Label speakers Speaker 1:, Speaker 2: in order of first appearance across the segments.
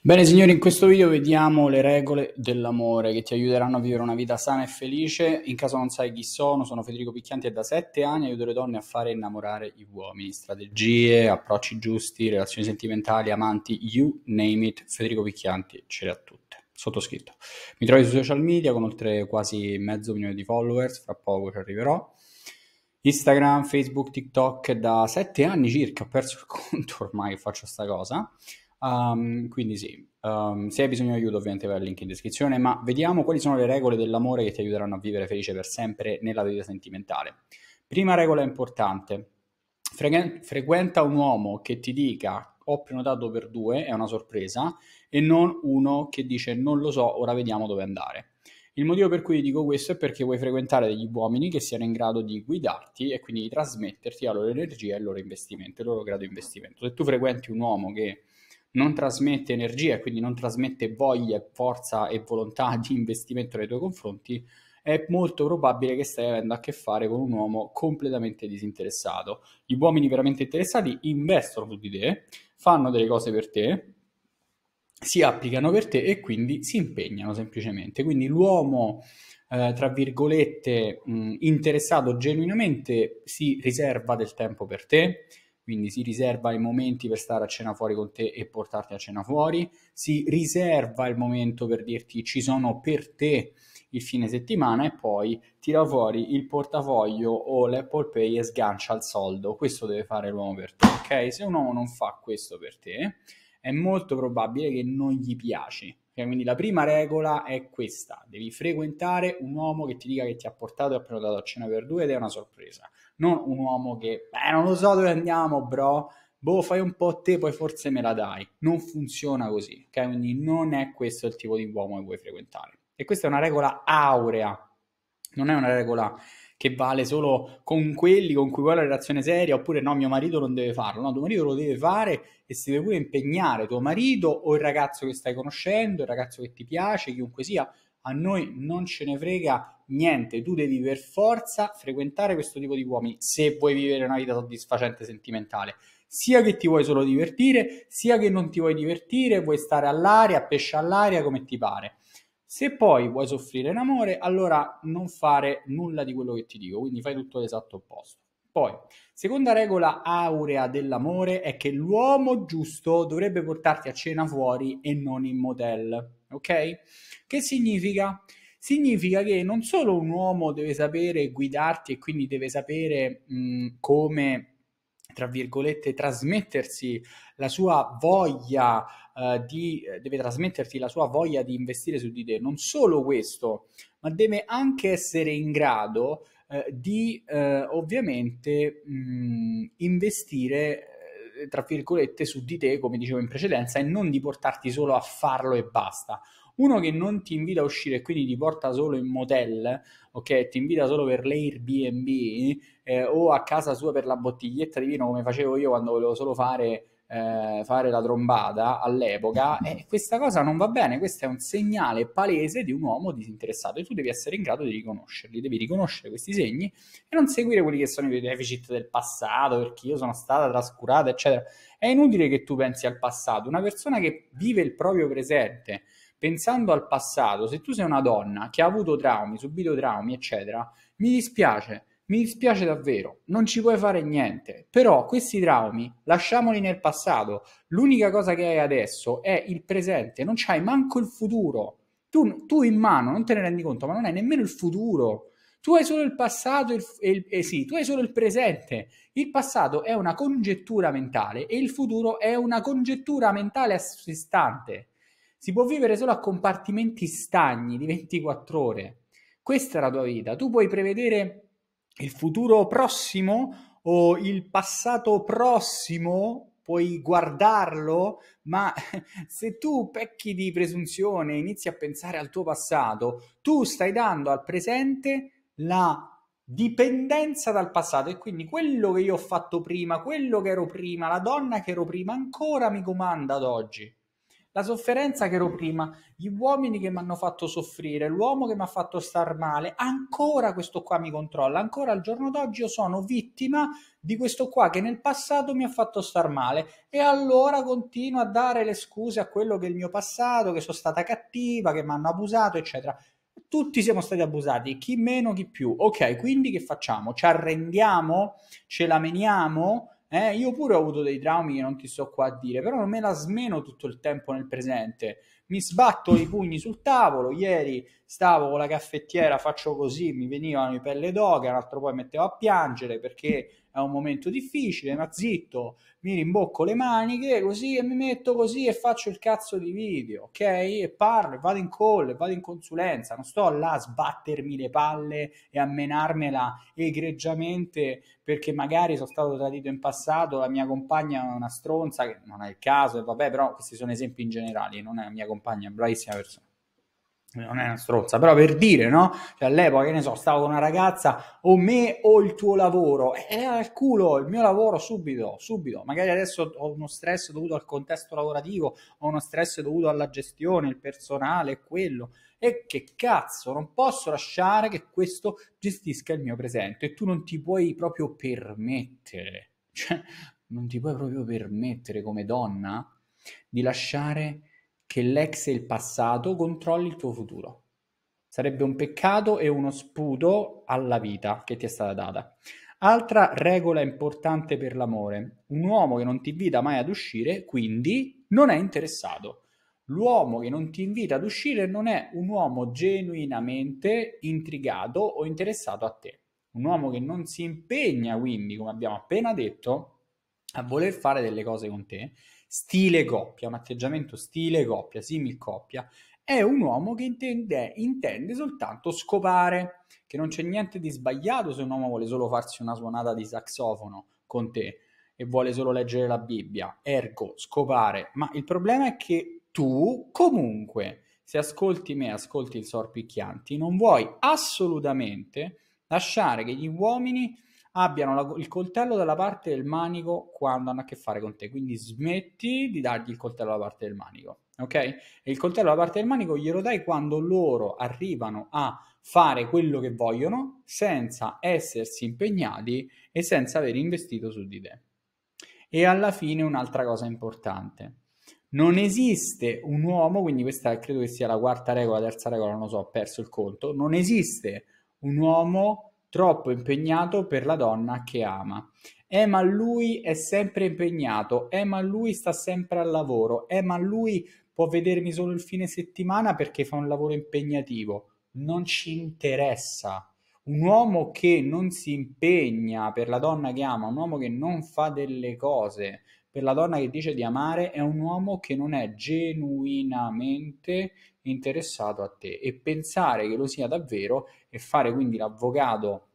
Speaker 1: Bene signori, in questo video vediamo le regole dell'amore che ti aiuteranno a vivere una vita sana e felice. In caso non sai chi sono, sono Federico Picchianti e da 7 anni aiuto le donne a fare innamorare gli uomini. Strategie, approcci giusti, relazioni sentimentali, amanti, you name it. Federico Picchianti ce le ha tutte. Sottoscritto. Mi trovi sui social media con oltre quasi mezzo milione di followers, fra poco ci arriverò. Instagram, Facebook, TikTok, da 7 anni circa ho perso il conto ormai che faccio sta cosa. Um, quindi sì, um, se hai bisogno di aiuto ovviamente vai al link in descrizione, ma vediamo quali sono le regole dell'amore che ti aiuteranno a vivere felice per sempre nella vita sentimentale. Prima regola importante, fre- frequenta un uomo che ti dica ho prenotato per due, è una sorpresa, e non uno che dice non lo so, ora vediamo dove andare. Il motivo per cui ti dico questo è perché vuoi frequentare degli uomini che siano in grado di guidarti e quindi di trasmetterti la loro energia e il loro investimento, il loro grado di investimento. Se tu frequenti un uomo che non trasmette energia e quindi non trasmette voglia, forza e volontà di investimento nei tuoi confronti, è molto probabile che stai avendo a che fare con un uomo completamente disinteressato. Gli uomini veramente interessati investono su di te, fanno delle cose per te, si applicano per te e quindi si impegnano semplicemente. Quindi l'uomo, eh, tra virgolette, mh, mm, interessato genuinamente si riserva del tempo per te, quindi si riserva i momenti per stare a cena fuori con te e portarti a cena fuori, si riserva il momento per dirti ci sono per te il fine settimana e poi tira fuori il portafoglio o l'Apple Pay e sgancia il soldo. Questo deve fare l'uomo per te, ok? Se un uomo non fa questo per te, è molto probabile che non gli piaci. Quindi la prima regola è questa, devi frequentare un uomo che ti dica che ti ha portato e ha prenotato a cena per due ed è una sorpresa non un uomo che, beh, non lo so dove andiamo, bro, boh, fai un po' te, poi forse me la dai. Non funziona così, ok? Quindi non è questo il tipo di uomo che vuoi frequentare. E questa è una regola aurea, non è una regola che vale solo con quelli con cui vuoi la relazione seria, oppure no, mio marito non deve farlo, no, tuo marito lo deve fare e si deve pure impegnare, tuo marito o il ragazzo che stai conoscendo, il ragazzo che ti piace, chiunque sia, a noi non ce ne frega niente, tu devi per forza frequentare questo tipo di uomini se vuoi vivere una vita soddisfacente sentimentale. Sia che ti vuoi solo divertire, sia che non ti vuoi divertire, vuoi stare all'aria, pesce all'aria, come ti pare. Se poi vuoi soffrire in amore, allora non fare nulla di quello che ti dico, quindi fai tutto l'esatto opposto. Poi, seconda regola aurea dell'amore è che l'uomo giusto dovrebbe portarti a cena fuori e non in motel ok? Che significa? Significa che non solo un uomo deve sapere guidarti e quindi deve sapere mh, mm, come tra virgolette, trasmettersi la sua voglia eh, di eh, deve trasmetterti la sua voglia di investire su di te. Non solo questo, ma deve anche essere in grado eh, di eh, ovviamente mh, mm, investire tra virgolette, su di te, come dicevo in precedenza, e non di portarti solo a farlo e basta. Uno che non ti invita a uscire e quindi ti porta solo in motel, ok? Ti invita solo per l'Airbnb eh, o a casa sua per la bottiglietta di vino, come facevo io quando volevo solo fare eh, fare la trombata all'epoca e questa cosa non va bene, questo è un segnale palese di un uomo disinteressato e tu devi essere in grado di riconoscerli, devi riconoscere questi segni e non seguire quelli che sono i deficit del passato perché io sono stata trascurata eccetera. È inutile che tu pensi al passato, una persona che vive il proprio presente pensando al passato, se tu sei una donna che ha avuto traumi, subito traumi eccetera, mi dispiace mi dispiace davvero, non ci puoi fare niente, però questi traumi lasciamoli nel passato. L'unica cosa che hai adesso è il presente, non c'hai manco il futuro. Tu, tu in mano non te ne rendi conto, ma non hai nemmeno il futuro. Tu hai solo il passato e, il, eh sì, tu hai solo il presente. Il passato è una congettura mentale e il futuro è una congettura mentale a sé stante. Si può vivere solo a compartimenti stagni di 24 ore. Questa è la tua vita. Tu puoi prevedere il futuro prossimo o il passato prossimo puoi guardarlo, ma se tu pecchi di presunzione e inizi a pensare al tuo passato, tu stai dando al presente la dipendenza dal passato e quindi quello che io ho fatto prima, quello che ero prima, la donna che ero prima, ancora mi comanda ad oggi la sofferenza che ero prima, gli uomini che mi hanno fatto soffrire, l'uomo che mi ha fatto star male, ancora questo qua mi controlla, ancora al giorno d'oggi io sono vittima di questo qua che nel passato mi ha fatto star male e allora continuo a dare le scuse a quello che è il mio passato, che sono stata cattiva, che mi hanno abusato, eccetera tutti siamo stati abusati, chi meno, chi più. Ok, quindi che facciamo? Ci arrendiamo? Ce la meniamo? Eh, io pure ho avuto dei traumi che non ti sto qua a dire, però non me la smeno tutto il tempo nel presente. Mi sbatto i pugni sul tavolo. Ieri stavo con la caffettiera, faccio così, mi venivano i pelle d'oca, un altro poi mettevo a piangere perché è un momento difficile, ma zitto, mi rimbocco le maniche così e mi metto così e faccio il cazzo di video, ok? E parlo, e vado in call, e vado in consulenza, non sto là a sbattermi le palle e a menarmela egregiamente perché magari sono stato tradito in passato, la mia compagna è una stronza, che non è il caso, e vabbè, però questi sono esempi in generale, non è la mia compagna, è bravissima persona non è una strozza, però per dire, no? Cioè, all'epoca, che ne so, stavo con una ragazza, o me o il tuo lavoro, è eh, al culo, il mio lavoro subito, subito. Magari adesso ho uno stress dovuto al contesto lavorativo, ho uno stress dovuto alla gestione, il personale, quello. E che cazzo, non posso lasciare che questo gestisca il mio presente e tu non ti puoi proprio permettere, cioè, non ti puoi proprio permettere come donna di lasciare che l'ex e il passato controlli il tuo futuro. Sarebbe un peccato e uno sputo alla vita che ti è stata data. Altra regola importante per l'amore. Un uomo che non ti invita mai ad uscire, quindi non è interessato. L'uomo che non ti invita ad uscire non è un uomo genuinamente intrigato o interessato a te. Un uomo che non si impegna, quindi, come abbiamo appena detto, a voler fare delle cose con te stile coppia, un atteggiamento stile coppia, simil coppia, è un uomo che intende, intende, soltanto scopare, che non c'è niente di sbagliato se un uomo vuole solo farsi una suonata di saxofono con te e vuole solo leggere la Bibbia, ergo scopare, ma il problema è che tu comunque, se ascolti me, ascolti il Sor Picchianti, non vuoi assolutamente lasciare che gli uomini abbiano la, il coltello dalla parte del manico quando hanno a che fare con te. Quindi smetti di dargli il coltello dalla parte del manico, ok? E il coltello dalla parte del manico glielo dai quando loro arrivano a fare quello che vogliono senza essersi impegnati e senza aver investito su di te. E alla fine un'altra cosa importante. Non esiste un uomo, quindi questa credo che sia la quarta regola, la terza regola, non lo so, ho perso il conto, non esiste un uomo troppo impegnato per la donna che ama. Eh, ma lui è sempre impegnato, eh, ma lui sta sempre al lavoro, eh, ma lui può vedermi solo il fine settimana perché fa un lavoro impegnativo. Non ci interessa. Un uomo che non si impegna per la donna che ama, un uomo che non fa delle cose per la donna che dice di amare, è un uomo che non è genuinamente interessato a te e pensare che lo sia davvero e fare quindi l'avvocato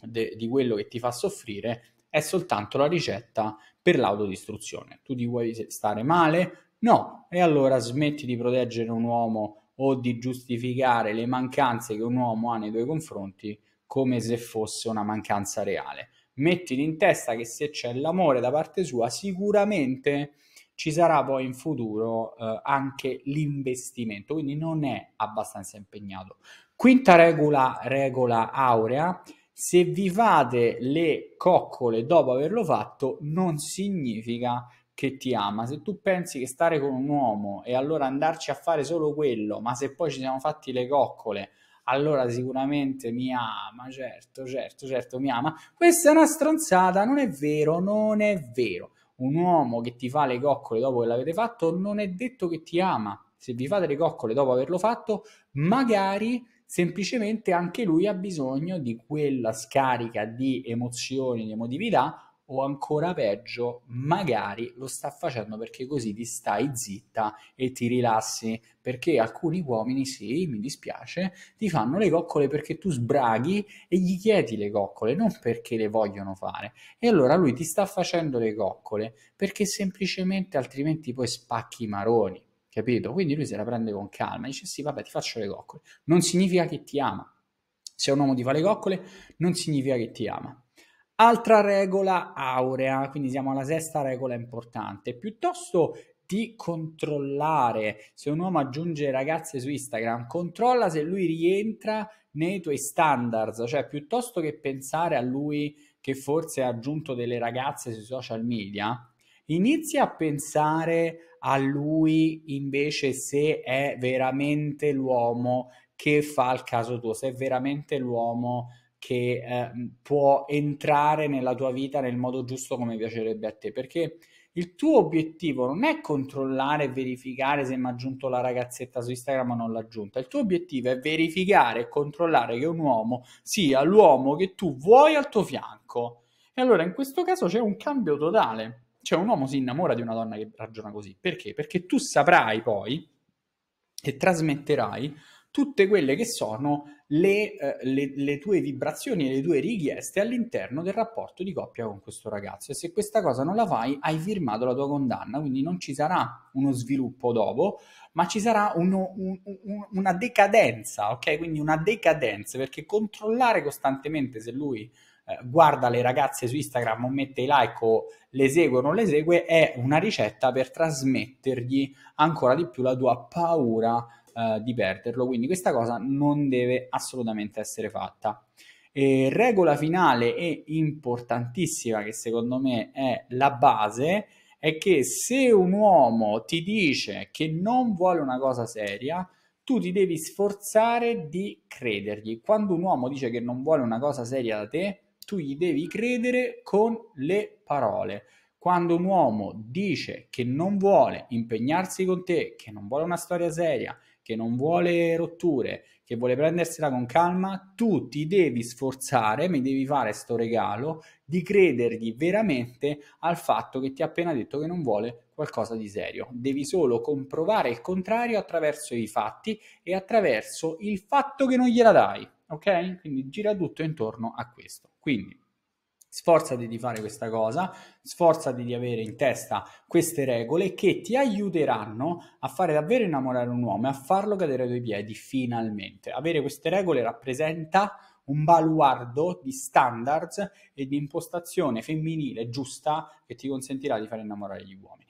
Speaker 1: de- di quello che ti fa soffrire è soltanto la ricetta per l'autodistruzione. Tu ti vuoi stare male? No, e allora smetti di proteggere un uomo o di giustificare le mancanze che un uomo ha nei tuoi confronti come se fosse una mancanza reale. Mettiti in testa che se c'è l'amore da parte sua, sicuramente ci sarà poi in futuro eh, anche l'investimento, quindi non è abbastanza impegnato. Quinta regola, regola aurea, se vi fate le coccole dopo averlo fatto non significa che ti ama. Se tu pensi che stare con un uomo e allora andarci a fare solo quello, ma se poi ci siamo fatti le coccole, allora sicuramente mi ama, certo, certo, certo mi ama. Questa è una stronzata, non è vero, non è vero un uomo che ti fa le coccole dopo che l'avete fatto non è detto che ti ama. Se vi fate le coccole dopo averlo fatto, magari semplicemente anche lui ha bisogno di quella scarica di emozioni, di emotività o ancora peggio, magari lo sta facendo perché così ti stai zitta e ti rilassi, perché alcuni uomini, sì, mi dispiace, ti fanno le coccole perché tu sbraghi e gli chiedi le coccole, non perché le vogliono fare. E allora lui ti sta facendo le coccole perché semplicemente altrimenti poi spacchi i maroni, capito? Quindi lui se la prende con calma, dice sì, vabbè, ti faccio le coccole. Non significa che ti ama. Se un uomo ti fa le coccole, non significa che ti ama Altra regola aurea, quindi siamo alla sesta regola importante. Piuttosto di controllare se un uomo aggiunge ragazze su Instagram, controlla se lui rientra nei tuoi standards, cioè piuttosto che pensare a lui che forse ha aggiunto delle ragazze sui social media, inizia a pensare a lui invece se è veramente l'uomo che fa il caso tuo, se è veramente l'uomo che che eh, può entrare nella tua vita nel modo giusto come piacerebbe a te, perché il tuo obiettivo non è controllare e verificare se mi ha aggiunto la ragazzetta su Instagram o non l'ha aggiunta, il tuo obiettivo è verificare e controllare che un uomo sia l'uomo che tu vuoi al tuo fianco. E allora in questo caso c'è un cambio totale, cioè un uomo si innamora di una donna che ragiona così, perché? Perché tu saprai poi e trasmetterai tutte quelle che sono le, eh, le, le tue vibrazioni e le tue richieste all'interno del rapporto di coppia con questo ragazzo. E se questa cosa non la fai, hai firmato la tua condanna, quindi non ci sarà uno sviluppo dopo, ma ci sarà uno, un, un, una decadenza, ok? Quindi una decadenza, perché controllare costantemente se lui eh, guarda le ragazze su Instagram o mette i like o le segue o non le segue è una ricetta per trasmettergli ancora di più la tua paura eh, di perderlo. Quindi questa cosa non deve assolutamente essere fatta. E regola finale e importantissima che secondo me è la base è che se un uomo ti dice che non vuole una cosa seria, tu ti devi sforzare di credergli. Quando un uomo dice che non vuole una cosa seria da te, tu gli devi credere con le parole. Quando un uomo dice che non vuole impegnarsi con te, che non vuole una storia seria, che non vuole rotture, che vuole prendersela con calma, tu ti devi sforzare, mi devi fare sto regalo di credergli veramente al fatto che ti ha appena detto che non vuole qualcosa di serio. Devi solo comprovare il contrario attraverso i fatti e attraverso il fatto che non gliela dai, ok? Quindi gira tutto intorno a questo. Quindi Sforzati di fare questa cosa, sforzati di avere in testa queste regole che ti aiuteranno a fare davvero innamorare un uomo e a farlo cadere ai tuoi piedi finalmente. Avere queste regole rappresenta un baluardo di standards e di impostazione femminile giusta che ti consentirà di fare innamorare gli uomini.